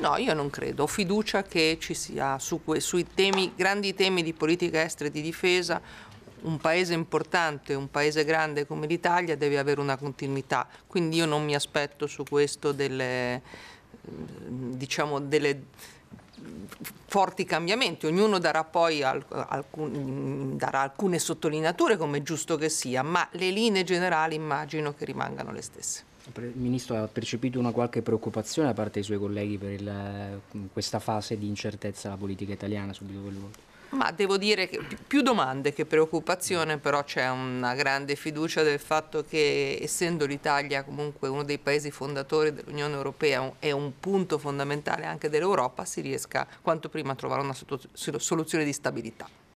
No, io non credo. Ho fiducia che ci sia su que- sui temi, grandi temi di politica estera e di difesa un paese importante, un paese grande come l'Italia deve avere una continuità, quindi io non mi aspetto su questo delle, diciamo, delle forti cambiamenti, ognuno darà poi alcun, darà alcune sottolineature come è giusto che sia, ma le linee generali immagino che rimangano le stesse. Il Ministro ha percepito una qualche preoccupazione da parte dei suoi colleghi per il, mm, questa fase di incertezza della politica italiana subito coinvolta? Ma devo dire che più domande che preoccupazione, però c'è una grande fiducia del fatto che essendo l'Italia comunque uno dei paesi fondatori dell'Unione Europea e un punto fondamentale anche dell'Europa, si riesca quanto prima a trovare una soluzione di stabilità.